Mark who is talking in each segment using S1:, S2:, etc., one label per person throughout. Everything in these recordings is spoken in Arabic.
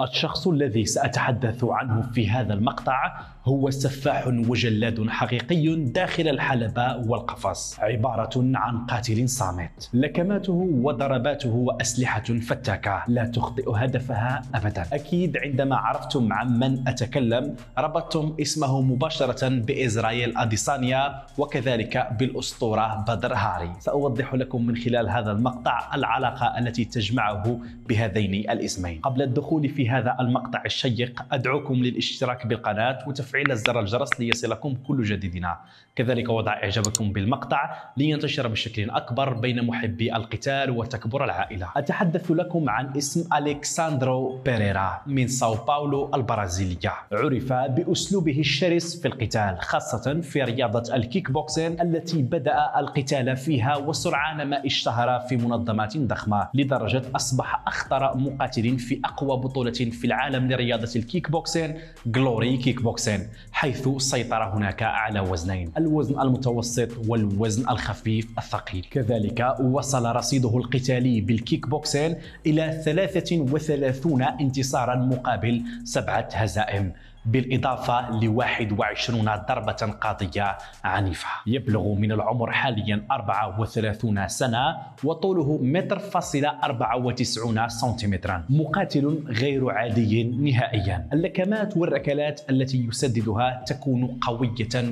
S1: الشخص الذي سأتحدث عنه في هذا المقطع هو سفاح وجلاد حقيقي داخل الحلبة والقفص عبارة عن قاتل صامت لكماته وضرباته وأسلحة فتاكة لا تخطئ هدفها أبدا أكيد عندما عرفتم عن من أتكلم ربطتم اسمه مباشرة بإزرائيل أديسانيا وكذلك بالأسطورة بدر هاري سأوضح لكم من خلال هذا المقطع العلاقة التي تجمعه بهذين الاسمين قبل الدخول في هذا المقطع الشيق أدعوكم للاشتراك بالقناة وتفعيل زر الجرس ليصلكم كل جديدنا كذلك وضع إعجابكم بالمقطع لينتشر بشكل أكبر بين محبي القتال وتكبر العائلة أتحدث لكم عن اسم ألكساندرو بيريرا من ساو باولو البرازيلية عرف بأسلوبه الشرس في القتال خاصة في رياضة الكيك بوكسين التي بدأ القتال فيها وسرعان ما اشتهر في منظمات ضخمة لدرجة أصبح أخطر مقاتل في أقوى بطولة في العالم لرياضة الكيك بوكسين جلوري كيك بوكسين حيث سيطر هناك على وزنين الوزن المتوسط والوزن الخفيف الثقيل كذلك وصل رصيده القتالي بالكيك بوكسين إلى 33 انتصارا مقابل سبعة هزائم بالإضافة ل 21 ضربة قاضية عنيفة يبلغ من العمر حاليا 34 سنة وطوله متر فاصلة 94 سنتيمترا مقاتل غير عادي نهائيا اللكمات والركلات التي يسددها تكون قوية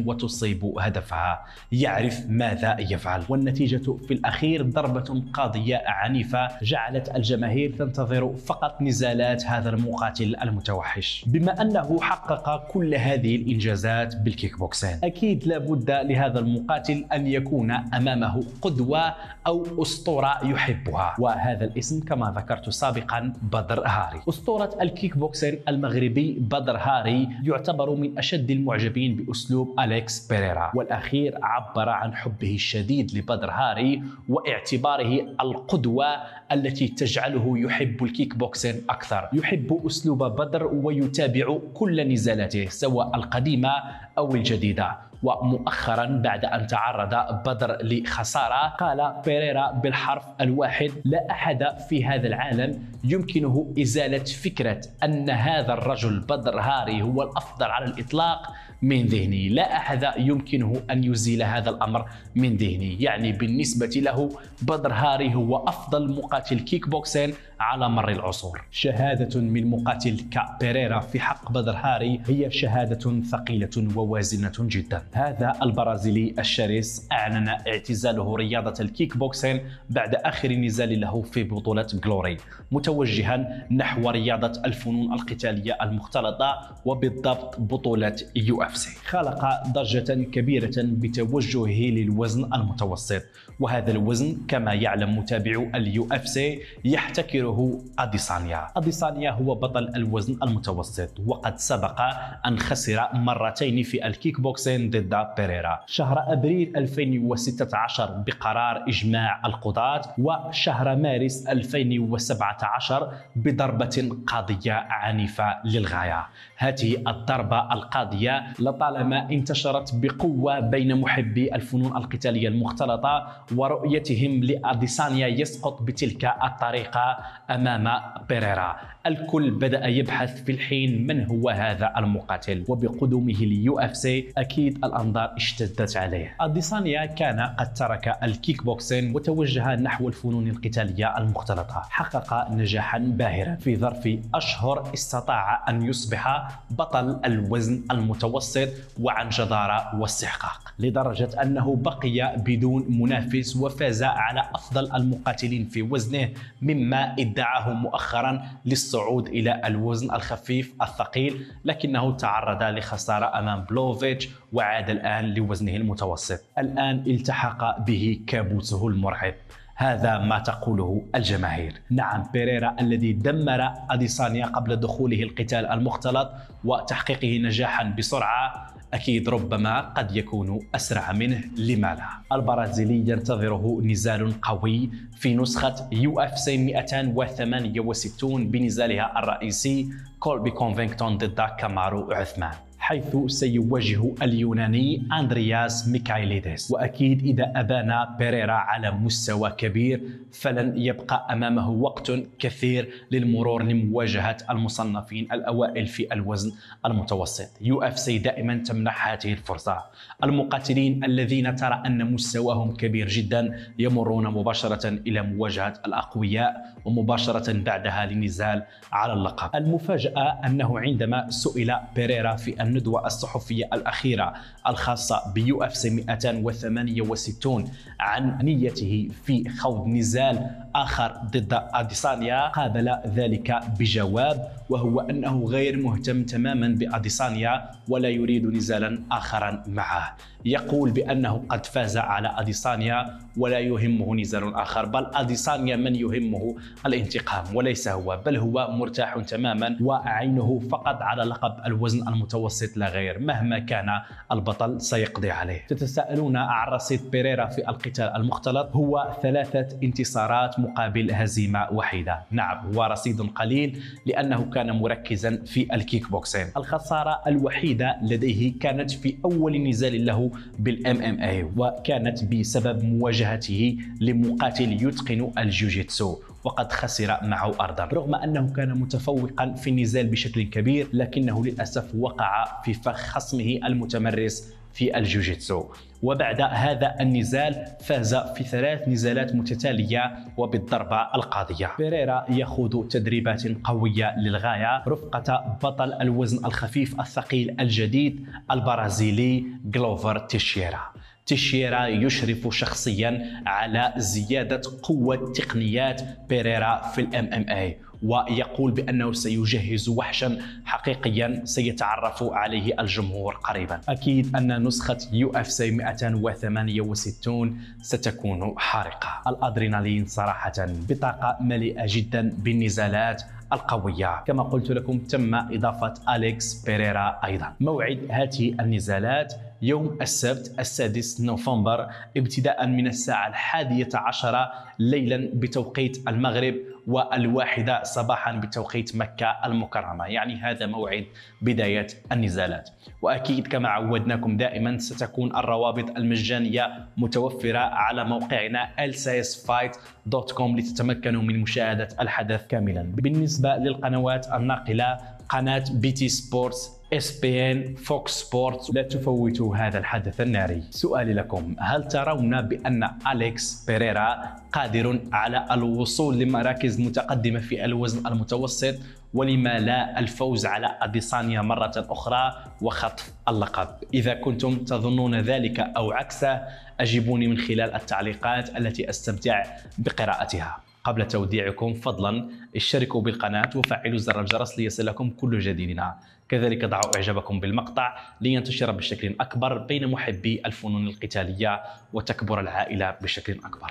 S1: وتصيب هدفها يعرف ماذا يفعل والنتيجة في الأخير ضربة قاضية عنيفة جعلت الجماهير تنتظر فقط نزالات هذا المقاتل المتوحش بما أنه حق حقق كل هذه الإنجازات بالكيك بوكسين أكيد لابد لهذا المقاتل أن يكون أمامه قدوة أو أسطورة يحبها وهذا الاسم كما ذكرت سابقا بدر هاري أسطورة الكيك بوكسين المغربي بدر هاري يعتبر من أشد المعجبين بأسلوب أليكس بيريرا والأخير عبر عن حبه الشديد لبدر هاري واعتباره القدوة التي تجعله يحب الكيك بوكسين أكثر يحب أسلوب بدر ويتابع كل نزالاته سواء القديمة أو الجديدة ومؤخرا بعد أن تعرض بدر لخسارة قال بيريرا بالحرف الواحد لا أحد في هذا العالم يمكنه إزالة فكرة أن هذا الرجل بدر هاري هو الأفضل على الإطلاق من ذهني لا أحد يمكنه أن يزيل هذا الأمر من ذهني يعني بالنسبة له بدر هاري هو أفضل مقاتل كيك بوكسين على مر العصور شهادة من مقاتل كابيريرا في حق بدر هاري هي شهادة ثقيلة ووازنة جدا هذا البرازيلي الشرس أعلن اعتزاله رياضة الكيك بوكسين بعد آخر نزال له في بطولة جلوري متوجها نحو رياضة الفنون القتالية المختلطة وبالضبط بطولة يو اف نفسه خلق ضجة كبيرة بتوجهه للوزن المتوسط وهذا الوزن كما يعلم متابعو اليو اف سي يحتكره اديسانيا اديسانيا هو بطل الوزن المتوسط وقد سبق ان خسر مرتين في الكيك بوكسين ضد بيريرا شهر ابريل 2016 بقرار اجماع القضاة وشهر مارس 2017 بضربة قاضية عنيفة للغاية هذه الضربة القاضية لطالما انتشرت بقوة بين محبي الفنون القتالية المختلطة ورؤيتهم لأديسانيا يسقط بتلك الطريقة أمام بيريرا الكل بدأ يبحث في الحين من هو هذا المقاتل وبقدومه ليو اف سي أكيد الأنظار اشتدت عليه أديسانيا كان قد ترك الكيك بوكسين وتوجه نحو الفنون القتالية المختلطة حقق نجاحا باهرا في ظرف أشهر استطاع أن يصبح بطل الوزن المتوسط المتوسط وعن جدارة واستحقاق لدرجة أنه بقي بدون منافس وفاز على أفضل المقاتلين في وزنه مما ادعاه مؤخرا للصعود إلى الوزن الخفيف الثقيل لكنه تعرض لخسارة أمام بلوفيتش وعاد الآن لوزنه المتوسط الآن التحق به كابوسه المرعب هذا ما تقوله الجماهير نعم بيريرا الذي دمر أديسانيا قبل دخوله القتال المختلط وتحقيقه نجاحا بسرعة أكيد ربما قد يكون أسرع منه لما لا البرازيلي ينتظره نزال قوي في نسخة يو اف سي 268 بنزالها الرئيسي كولبي كونفينكتون ضد كامارو عثمان حيث سيواجه اليوناني أندرياس ميكايليديس وأكيد إذا أبان بيريرا على مستوى كبير فلن يبقى أمامه وقت كثير للمرور لمواجهة المصنفين الأوائل في الوزن المتوسط يو اف سي دائما تمنح هذه الفرصة المقاتلين الذين ترى أن مستواهم كبير جدا يمرون مباشرة إلى مواجهة الأقوياء ومباشرة بعدها لنزال على اللقب المفاجأة أنه عندما سئل بيريرا في أن الندوة الصحفية الأخيرة الخاصة بيو اف سي 268 عن نيته في خوض نزال آخر ضد أديسانيا قابل ذلك بجواب وهو أنه غير مهتم تماما بأديسانيا ولا يريد نزالا آخرا معه يقول بأنه قد فاز على أديسانيا ولا يهمه نزال آخر بل أديسانيا من يهمه الانتقام وليس هو بل هو مرتاح تماما وعينه فقط على لقب الوزن المتوسط لا غير مهما كان البطل سيقضي عليه تتساءلون عن رصيد بيريرا في القتال المختلط هو ثلاثة انتصارات مقابل هزيمة وحيدة نعم هو رصيد قليل لأنه كان مركزا في الكيك بوكسين الخسارة الوحيدة لديه كانت في أول نزال له بالام ام اي وكانت بسبب مواجهته لمقاتل يتقن الجوجيتسو وقد خسر معه أرضا رغم أنه كان متفوقا في النزال بشكل كبير لكنه للأسف وقع في فخ خصمه المتمرس في الجوجيتسو وبعد هذا النزال فاز في ثلاث نزالات متتالية وبالضربة القاضية بيريرا يخوض تدريبات قوية للغاية رفقة بطل الوزن الخفيف الثقيل الجديد البرازيلي غلوفر تيشيرا تشيرا يشرف شخصيا على زيادة قوة تقنيات بيريرا في الام ام اي ويقول بانه سيجهز وحشا حقيقيا سيتعرف عليه الجمهور قريبا. اكيد ان نسخه يو اف سي 268 ستكون حارقه. الادرينالين صراحه بطاقه مليئه جدا بالنزالات القوية كما قلت لكم تم إضافة أليكس بيريرا أيضا موعد هذه النزالات يوم السبت السادس نوفمبر ابتداء من الساعة الحادية عشرة ليلا بتوقيت المغرب والواحدة صباحا بتوقيت مكة المكرمة يعني هذا موعد بداية النزالات وأكيد كما عودناكم دائما ستكون الروابط المجانية متوفرة على موقعنا lcsfight.com لتتمكنوا من مشاهدة الحدث كاملا بالنسبة للقنوات الناقلة قناة بي تي سبورتس اس بي ان فوكس سبورت لا تفوتوا هذا الحدث الناري سؤالي لكم هل ترون بان اليكس بيريرا قادر على الوصول لمراكز متقدمه في الوزن المتوسط ولما لا الفوز على أديسانيا مرة أخرى وخطف اللقب إذا كنتم تظنون ذلك أو عكسه أجيبوني من خلال التعليقات التي أستمتع بقراءتها قبل توديعكم فضلا اشتركوا بالقناة وفعلوا زر الجرس ليصلكم كل جديدنا كذلك ضعوا إعجابكم بالمقطع لينتشر بشكل أكبر بين محبي الفنون القتالية وتكبر العائلة بشكل أكبر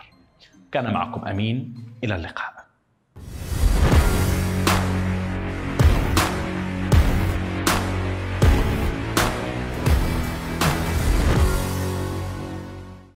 S1: كان معكم أمين إلى اللقاء